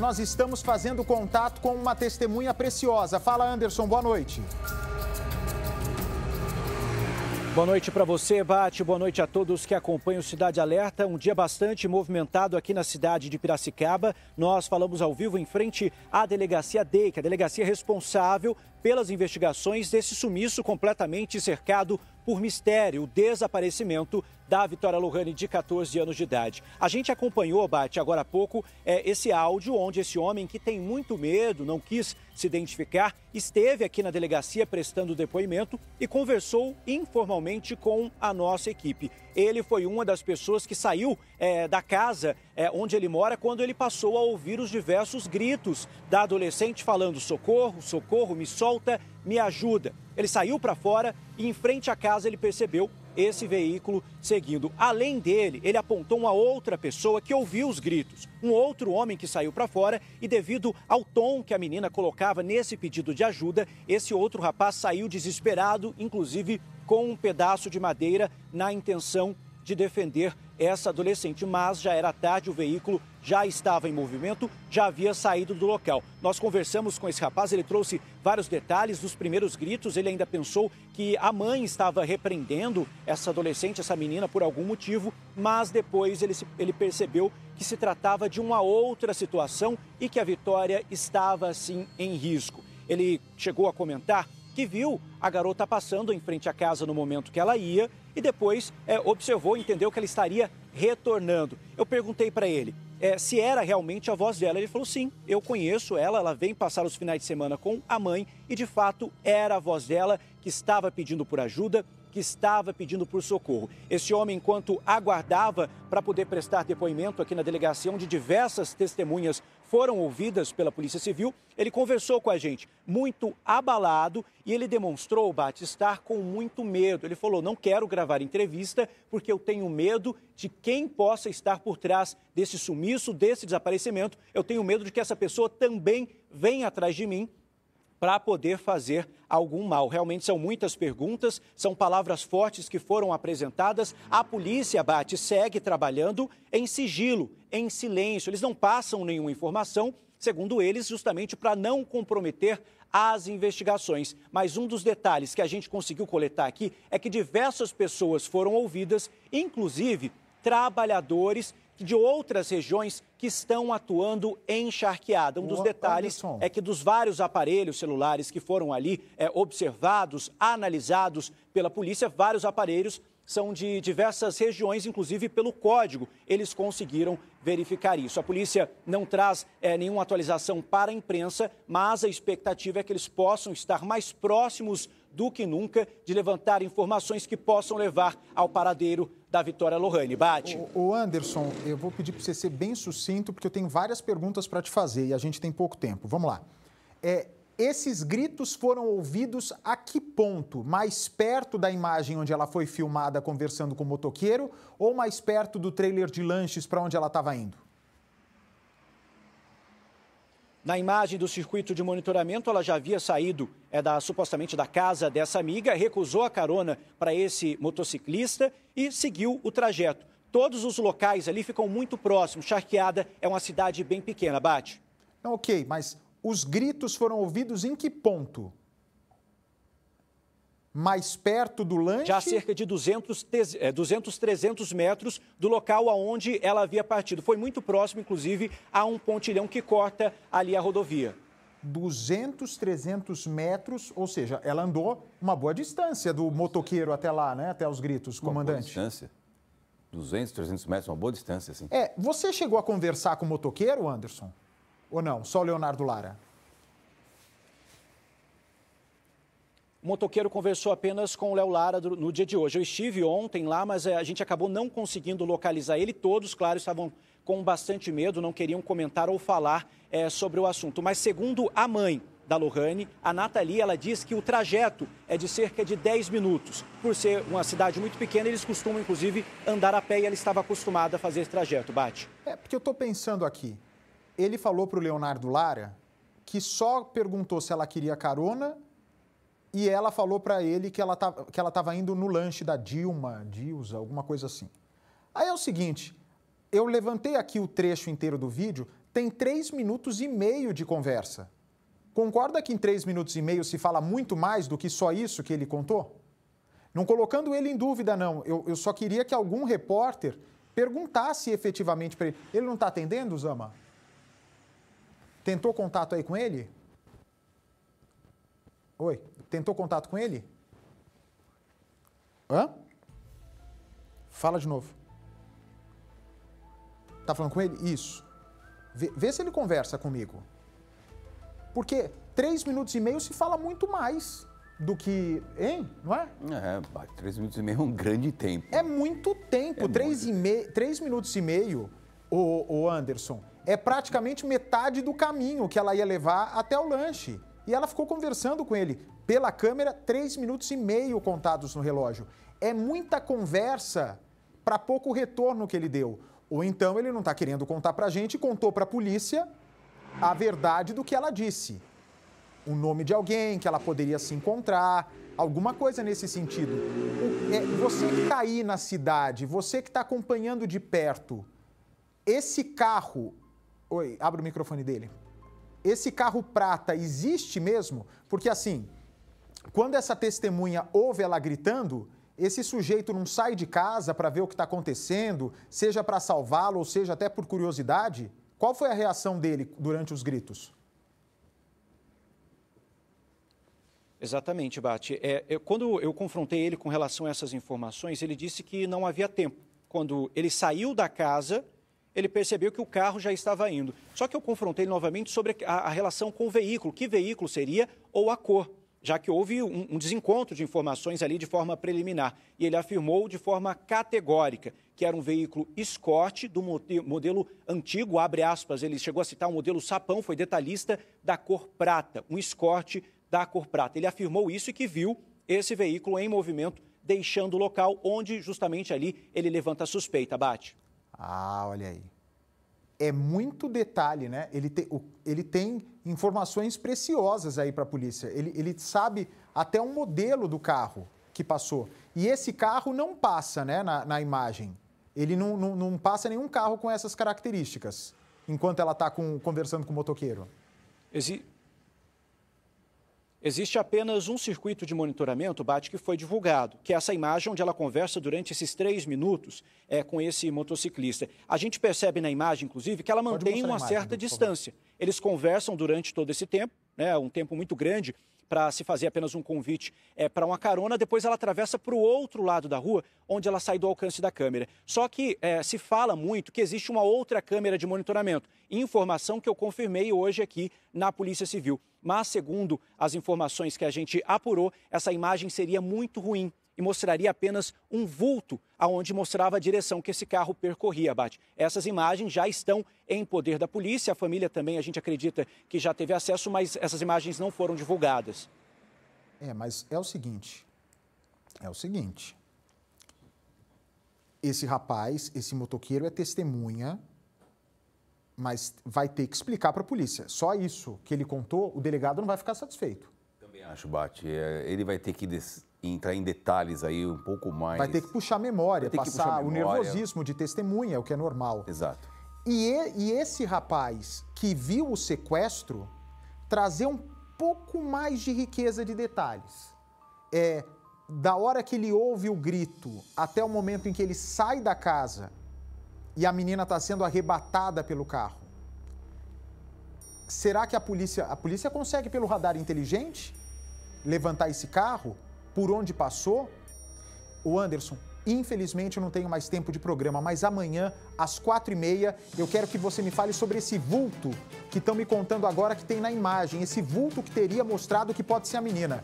Nós estamos fazendo contato com uma testemunha preciosa. Fala, Anderson, boa noite. Boa noite para você, Bate. Boa noite a todos que acompanham o Cidade Alerta. Um dia bastante movimentado aqui na cidade de Piracicaba. Nós falamos ao vivo em frente à delegacia DEIC, é a delegacia responsável pelas investigações desse sumiço completamente cercado por mistério o desaparecimento da Vitória Lohane, de 14 anos de idade. A gente acompanhou, Bate, agora há pouco, é, esse áudio onde esse homem, que tem muito medo, não quis se identificar, esteve aqui na delegacia prestando depoimento e conversou informalmente com a nossa equipe. Ele foi uma das pessoas que saiu é, da casa é, onde ele mora quando ele passou a ouvir os diversos gritos da adolescente falando socorro, socorro, me solta, me ajuda. Ele saiu para fora e em frente à casa ele percebeu esse veículo seguindo. Além dele, ele apontou uma outra pessoa que ouviu os gritos, um outro homem que saiu para fora e devido ao tom que a menina colocava nesse pedido de ajuda, esse outro rapaz saiu desesperado, inclusive com um pedaço de madeira na intenção de defender essa adolescente, mas já era tarde, o veículo já estava em movimento, já havia saído do local. Nós conversamos com esse rapaz, ele trouxe vários detalhes dos primeiros gritos, ele ainda pensou que a mãe estava repreendendo essa adolescente, essa menina, por algum motivo, mas depois ele, ele percebeu que se tratava de uma outra situação e que a vitória estava, sim, em risco. Ele chegou a comentar que viu a garota passando em frente à casa no momento que ela ia e depois é, observou, entendeu que ela estaria retornando. Eu perguntei para ele é, se era realmente a voz dela. Ele falou: sim, eu conheço ela, ela vem passar os finais de semana com a mãe e de fato era a voz dela que estava pedindo por ajuda. Que estava pedindo por socorro. Esse homem, enquanto aguardava para poder prestar depoimento aqui na delegacia, onde diversas testemunhas foram ouvidas pela Polícia Civil, ele conversou com a gente, muito abalado, e ele demonstrou o Batistar com muito medo. Ele falou: Não quero gravar entrevista porque eu tenho medo de quem possa estar por trás desse sumiço, desse desaparecimento. Eu tenho medo de que essa pessoa também venha atrás de mim para poder fazer algum mal. Realmente são muitas perguntas, são palavras fortes que foram apresentadas. A polícia, Bate, segue trabalhando em sigilo, em silêncio. Eles não passam nenhuma informação, segundo eles, justamente para não comprometer as investigações. Mas um dos detalhes que a gente conseguiu coletar aqui é que diversas pessoas foram ouvidas, inclusive trabalhadores de outras regiões que estão atuando encharqueada Um dos detalhes é que dos vários aparelhos celulares que foram ali é, observados, analisados pela polícia, vários aparelhos são de diversas regiões, inclusive pelo código. Eles conseguiram verificar isso. A polícia não traz é, nenhuma atualização para a imprensa, mas a expectativa é que eles possam estar mais próximos do que nunca de levantar informações que possam levar ao paradeiro da Vitória Lohane. Bate. O Anderson, eu vou pedir para você ser bem sucinto, porque eu tenho várias perguntas para te fazer e a gente tem pouco tempo. Vamos lá. É, esses gritos foram ouvidos a que ponto? Mais perto da imagem onde ela foi filmada conversando com o motoqueiro ou mais perto do trailer de lanches para onde ela estava indo? Na imagem do circuito de monitoramento, ela já havia saído é da supostamente da casa dessa amiga, recusou a carona para esse motociclista e seguiu o trajeto. Todos os locais ali ficam muito próximos. Charqueada é uma cidade bem pequena, Bate. Não, ok, mas os gritos foram ouvidos em que ponto? mais perto do lanche? Já cerca de 200, 200, 300 metros do local aonde ela havia partido. Foi muito próximo, inclusive, a um pontilhão que corta ali a rodovia. 200, 300 metros, ou seja, ela andou uma boa distância do motoqueiro até lá, né? Até os gritos, uma comandante. Boa distância. 200, 300 metros, uma boa distância, sim. É, você chegou a conversar com o motoqueiro, Anderson? Ou não? Só o Leonardo Lara? O motoqueiro conversou apenas com o Léo Lara no dia de hoje. Eu estive ontem lá, mas eh, a gente acabou não conseguindo localizar ele. Todos, claro, estavam com bastante medo, não queriam comentar ou falar é, sobre o assunto. Mas segundo a mãe da Lohane, a Nathalie, ela diz que o trajeto é de cerca de 10 minutos. Por ser uma cidade muito pequena, eles costumam, inclusive, andar a pé e ela estava acostumada a fazer esse trajeto, Bate. É, porque eu estou pensando aqui, ele falou para o Leonardo Lara que só perguntou se ela queria carona e ela falou para ele que ela, tá, que ela tava indo no lanche da Dilma, Dilza, alguma coisa assim. Aí é o seguinte, eu levantei aqui o trecho inteiro do vídeo, tem três minutos e meio de conversa. Concorda que em três minutos e meio se fala muito mais do que só isso que ele contou? Não colocando ele em dúvida, não. Eu, eu só queria que algum repórter perguntasse efetivamente para ele. Ele não está atendendo, Zama? Tentou contato aí com ele? Oi? Tentou contato com ele? Hã? Fala de novo. Tá falando com ele? Isso. Vê, vê se ele conversa comigo. Porque três minutos e meio se fala muito mais do que. Hein? Não é? É, três minutos e meio é um grande tempo. É muito tempo. É três, muito. E me... três minutos e meio, o, o Anderson, é praticamente metade do caminho que ela ia levar até o lanche. E ela ficou conversando com ele pela câmera, três minutos e meio contados no relógio. É muita conversa para pouco retorno que ele deu. Ou então ele não está querendo contar para a gente, contou para a polícia a verdade do que ela disse. O nome de alguém, que ela poderia se encontrar, alguma coisa nesse sentido. É, você que está aí na cidade, você que está acompanhando de perto, esse carro. Oi, abre o microfone dele esse carro prata existe mesmo? Porque assim, quando essa testemunha ouve ela gritando, esse sujeito não sai de casa para ver o que está acontecendo, seja para salvá-lo ou seja até por curiosidade? Qual foi a reação dele durante os gritos? Exatamente, Bate. É, eu, quando eu confrontei ele com relação a essas informações, ele disse que não havia tempo. Quando ele saiu da casa, ele percebeu que o carro já estava indo. Só que eu confrontei novamente sobre a, a relação com o veículo, que veículo seria ou a cor, já que houve um, um desencontro de informações ali de forma preliminar. E ele afirmou de forma categórica que era um veículo Escort do modelo antigo, abre aspas, ele chegou a citar um modelo sapão, foi detalhista da cor prata, um Escort da cor prata. Ele afirmou isso e que viu esse veículo em movimento deixando o local onde justamente ali ele levanta a suspeita, bate. Ah, olha aí. É muito detalhe, né? Ele, te, o, ele tem informações preciosas aí para a polícia. Ele, ele sabe até um modelo do carro que passou. E esse carro não passa, né, na, na imagem. Ele não, não, não, passa nenhum carro com essas características, enquanto ela está conversando com o motoqueiro. Esse, Existe apenas um circuito de monitoramento, Bate, que foi divulgado, que é essa imagem onde ela conversa durante esses três minutos é, com esse motociclista. A gente percebe na imagem, inclusive, que ela mantém uma imagem, certa distância. Eles conversam durante todo esse tempo, né, um tempo muito grande, para se fazer apenas um convite é, para uma carona. Depois ela atravessa para o outro lado da rua, onde ela sai do alcance da câmera. Só que é, se fala muito que existe uma outra câmera de monitoramento. Informação que eu confirmei hoje aqui na Polícia Civil. Mas, segundo as informações que a gente apurou, essa imagem seria muito ruim e mostraria apenas um vulto aonde mostrava a direção que esse carro percorria, Bate. Essas imagens já estão em poder da polícia, a família também a gente acredita que já teve acesso, mas essas imagens não foram divulgadas. É, mas é o seguinte, é o seguinte, esse rapaz, esse motoqueiro é testemunha, mas vai ter que explicar para a polícia. Só isso que ele contou, o delegado não vai ficar satisfeito. Também acho, Bate. É, ele vai ter que entrar em detalhes aí um pouco mais. Vai ter que puxar memória, passar puxar memória. o nervosismo de testemunha, o que é normal. Exato. E, e esse rapaz que viu o sequestro trazer um pouco mais de riqueza de detalhes. É, da hora que ele ouve o grito até o momento em que ele sai da casa e a menina está sendo arrebatada pelo carro. Será que a polícia, a polícia consegue pelo radar inteligente levantar esse carro? por onde passou. O Anderson, infelizmente eu não tenho mais tempo de programa, mas amanhã, às quatro e meia, eu quero que você me fale sobre esse vulto que estão me contando agora que tem na imagem, esse vulto que teria mostrado que pode ser a menina.